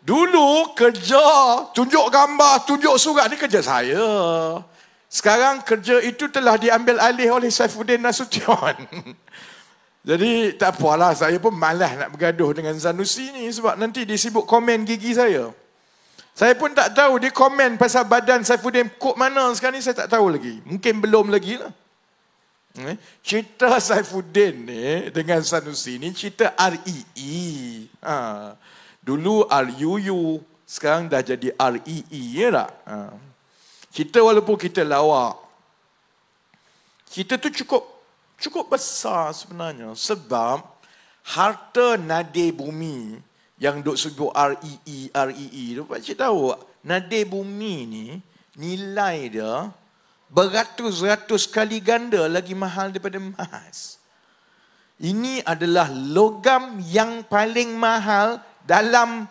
Dulu kerja tunjuk gambar, tunjuk surat ni kerja saya. Sekarang kerja itu telah diambil alih oleh Saifuddin Nasution. Jadi tak apalah saya pun malas nak bergaduh dengan Zanusi ni sebab nanti dia sibuk komen gigi saya. Saya pun tak tahu dia komen pasal badan Saifuddin kok mana sekarang ni saya tak tahu lagi. Mungkin belum lagi lah. Eh, cerita Saifuddin ni dengan Sanusi ni cerita REE. Ha. Dulu RUU, sekarang dah jadi REE, e, ya tak? Ha. Kita walaupun kita lawak, kita tu cukup cukup besar sebenarnya. Sebab harta nadir bumi yang duk sebut REE, REE, dapat e pakcik tahu, nadir bumi ni nilai dia beratus-ratus kali ganda lagi mahal daripada emas. Ini adalah logam yang paling mahal dalam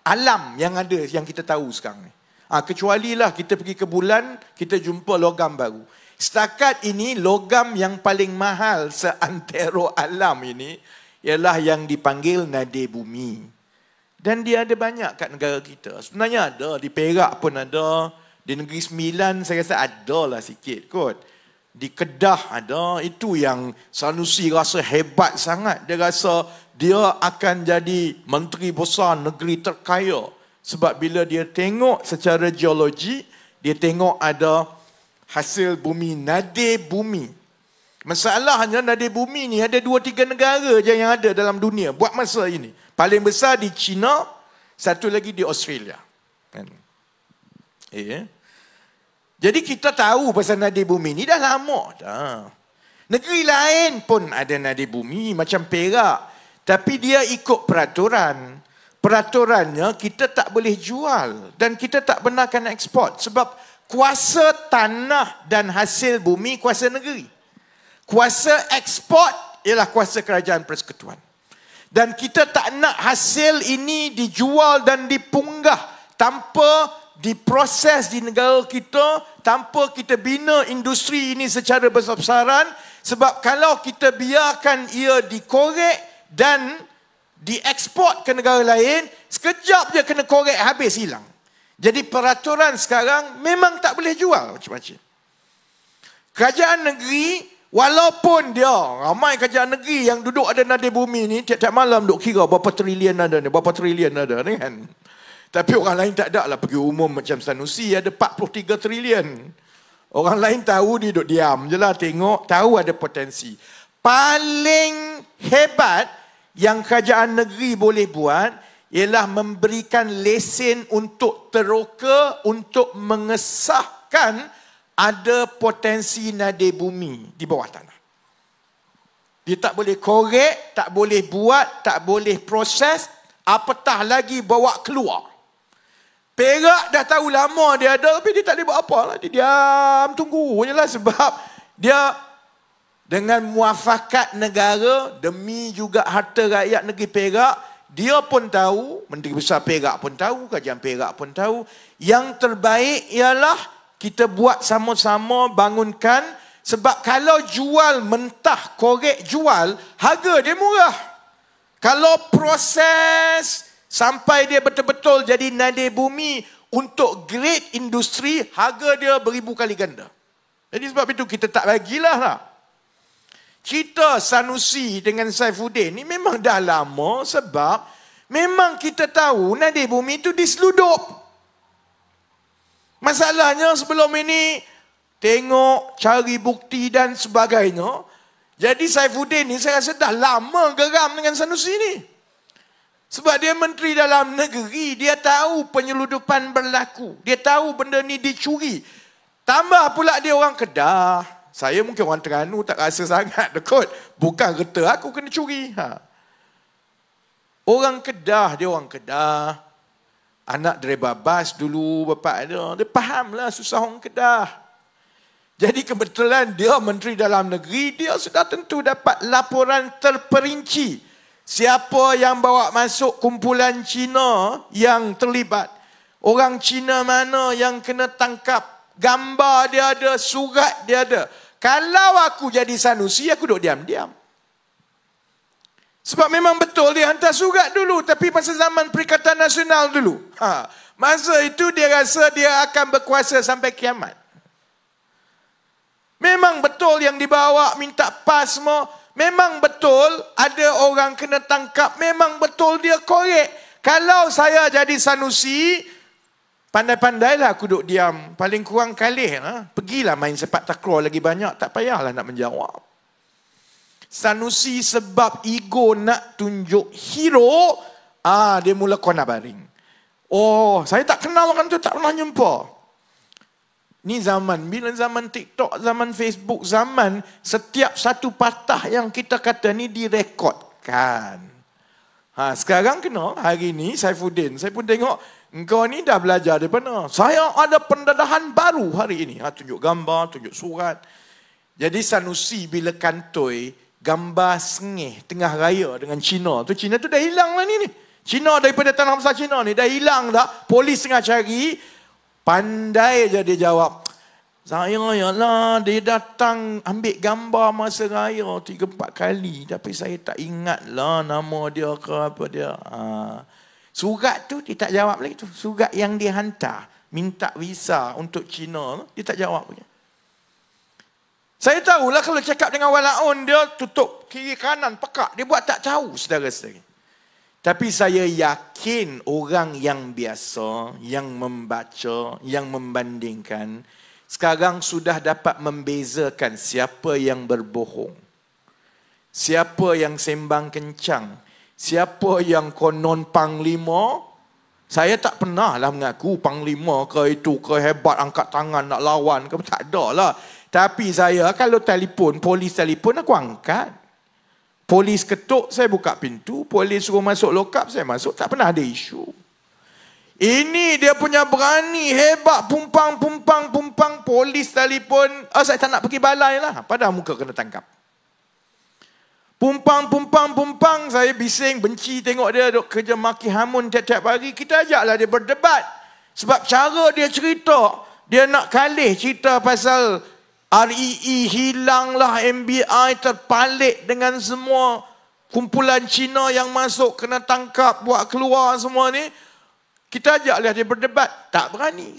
alam yang ada yang kita tahu sekarang ni. Ha, kecuali lah kita pergi ke bulan, kita jumpa logam baru. Setakat ini logam yang paling mahal seantero alam ini ialah yang dipanggil nadir bumi. Dan dia ada banyak kat negara kita. Sebenarnya ada, di Perak pun ada. Di Negeri Sembilan saya rasa ada lah sikit kot. Di Kedah ada. Itu yang Sanusi rasa hebat sangat. Dia rasa dia akan jadi menteri besar negeri terkaya sebab bila dia tengok secara geologi dia tengok ada hasil bumi nadir bumi masalahnya nadir bumi ni ada dua tiga negara je yang ada dalam dunia buat masa ini paling besar di China satu lagi di Australia kan eh? jadi kita tahu pasal nadir bumi ni dah lama dah Negeri lain pun ada nadi bumi macam Perak. Tapi dia ikut peraturan. Peraturannya kita tak boleh jual dan kita tak benarkan ekspor sebab kuasa tanah dan hasil bumi kuasa negeri. Kuasa ekspor ialah kuasa kerajaan persekutuan. Dan kita tak nak hasil ini dijual dan dipunggah tanpa diproses di negara kita, tanpa kita bina industri ini secara besar-besaran. Sebab kalau kita biarkan ia dikorek, dan diekspor ke negara lain, sekejap je kena korek habis hilang. Jadi peraturan sekarang memang tak boleh jual macam-macam. Kerajaan negeri walaupun dia ramai kerajaan negeri yang duduk ada nadi bumi ni tiap-tiap malam duk kira berapa trilion ada ni, berapa trilion ada ni kan. Tapi orang lain tak ada lah pergi umum macam Sanusi ada 43 trilion. Orang lain tahu dia duduk diam je lah tengok tahu ada potensi. Paling hebat yang kerajaan negeri boleh buat ialah memberikan lesen untuk teroka untuk mengesahkan ada potensi nadir bumi di bawah tanah. Dia tak boleh korek, tak boleh buat, tak boleh proses, apatah lagi bawa keluar. Perak dah tahu lama dia ada tapi dia tak boleh buat apa lah. Dia diam, tunggu je lah sebab dia dengan muafakat negara demi juga harta rakyat negeri Perak dia pun tahu menteri besar Perak pun tahu kajian Perak pun tahu yang terbaik ialah kita buat sama-sama bangunkan sebab kalau jual mentah korek jual harga dia murah kalau proses sampai dia betul-betul jadi nadir bumi untuk great industri harga dia beribu kali ganda jadi sebab itu kita tak bagilah lah. lah kita Sanusi dengan Saifuddin ni memang dah lama sebab memang kita tahu nadi bumi itu diseludup. Masalahnya sebelum ini tengok cari bukti dan sebagainya. Jadi Saifuddin ni saya rasa dah lama geram dengan Sanusi ni. Sebab dia menteri dalam negeri, dia tahu penyeludupan berlaku. Dia tahu benda ni dicuri. Tambah pula dia orang Kedah. Saya mungkin orang Terengganu tak rasa sangat dekut. Bukan kereta aku kena curi. Ha. Orang Kedah, dia orang Kedah. Anak driver bas dulu, bapak dia. Dia lah susah orang Kedah. Jadi kebetulan dia menteri dalam negeri, dia sudah tentu dapat laporan terperinci. Siapa yang bawa masuk kumpulan Cina yang terlibat. Orang Cina mana yang kena tangkap. Gambar dia ada, surat dia ada. Kalau aku jadi sanusi, aku duduk diam-diam. Sebab memang betul dia hantar surat dulu. Tapi masa zaman Perikatan Nasional dulu. Ha, masa itu dia rasa dia akan berkuasa sampai kiamat. Memang betul yang dibawa minta pas semua. Memang betul ada orang kena tangkap. Memang betul dia korek. Kalau saya jadi sanusi, Pandai-pandailah aku duduk diam. Paling kurang kali. Ha? Pergilah main sepak takraw lagi banyak. Tak payahlah nak menjawab. Sanusi sebab ego nak tunjuk hero. Ah, dia mula kona baring. Oh, saya tak kenal orang tu. Tak pernah jumpa. Ni zaman. Bila zaman TikTok, zaman Facebook, zaman. Setiap satu patah yang kita kata ni direkodkan. Ha, sekarang kena hari ni Saifuddin. Saya pun tengok. Engkau ni dah belajar dari mana? Saya ada pendedahan baru hari ini. Ha, tunjuk gambar, tunjuk surat. Jadi Sanusi bila kantoi gambar sengih tengah raya dengan Cina. Tu Cina tu dah hilang lah ni. ni. Cina daripada tanah besar Cina ni dah hilang dah. Polis tengah cari. Pandai je dia jawab. Saya ya lah dia datang ambil gambar masa raya tiga empat kali. Tapi saya tak ingat lah nama dia ke apa dia. Haa. Surat tu dia tak jawab lagi tu. Surat yang dia hantar minta visa untuk China dia tak jawab punya. Saya tahulah kalau cakap dengan Walaun dia tutup kiri kanan pekak. Dia buat tak tahu saudara-saudari. Tapi saya yakin orang yang biasa, yang membaca, yang membandingkan sekarang sudah dapat membezakan siapa yang berbohong. Siapa yang sembang kencang, Siapa yang konon panglima? Saya tak pernah lah mengaku panglima ke itu ke hebat angkat tangan nak lawan ke. Tak ada lah. Tapi saya kalau telefon, polis telefon aku angkat. Polis ketuk, saya buka pintu. Polis suruh masuk lokap, saya masuk. Tak pernah ada isu. Ini dia punya berani, hebat, pumpang, pumpang, pumpang. Polis telefon, oh, saya tak nak pergi balai lah. Padahal muka kena tangkap. Pumpang, pumpang, pumpang. Saya bising, benci tengok dia. Duk kerja maki hamun tiap-tiap hari. Kita ajaklah dia berdebat. Sebab cara dia cerita. Dia nak kalih cerita pasal REE e hilanglah MBI terpalit dengan semua kumpulan Cina yang masuk kena tangkap buat keluar semua ni. Kita ajaklah dia berdebat. Tak berani.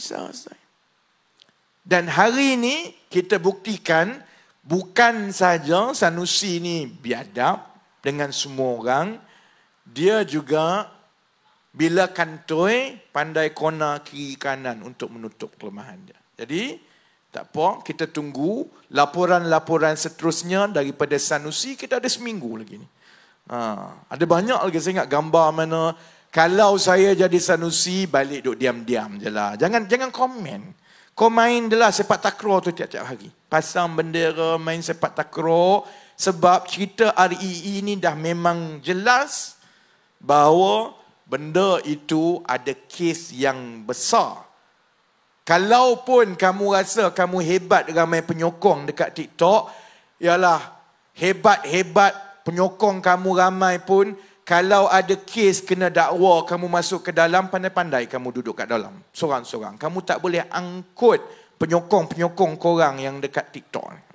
Dan hari ini kita buktikan Bukan saja Sanusi ini biadab dengan semua orang, dia juga bila kantoi pandai kona kiri kanan untuk menutup kelemahan dia. Jadi tak apa, kita tunggu laporan-laporan seterusnya daripada Sanusi kita ada seminggu lagi ni. Ha, ada banyak lagi saya ingat gambar mana kalau saya jadi Sanusi balik duk diam-diam jelah. Jangan jangan komen. Kau main lah sepak takraw tu tiap-tiap hari. Pasang bendera, main sepak takraw. Sebab cerita RII ini dah memang jelas bahawa benda itu ada kes yang besar. Kalaupun kamu rasa kamu hebat ramai penyokong dekat TikTok, ialah hebat-hebat penyokong kamu ramai pun, kalau ada kes kena dakwa, kamu masuk ke dalam, pandai-pandai kamu duduk kat dalam. Sorang-sorang. Kamu tak boleh angkut penyokong-penyokong korang yang dekat TikTok ni.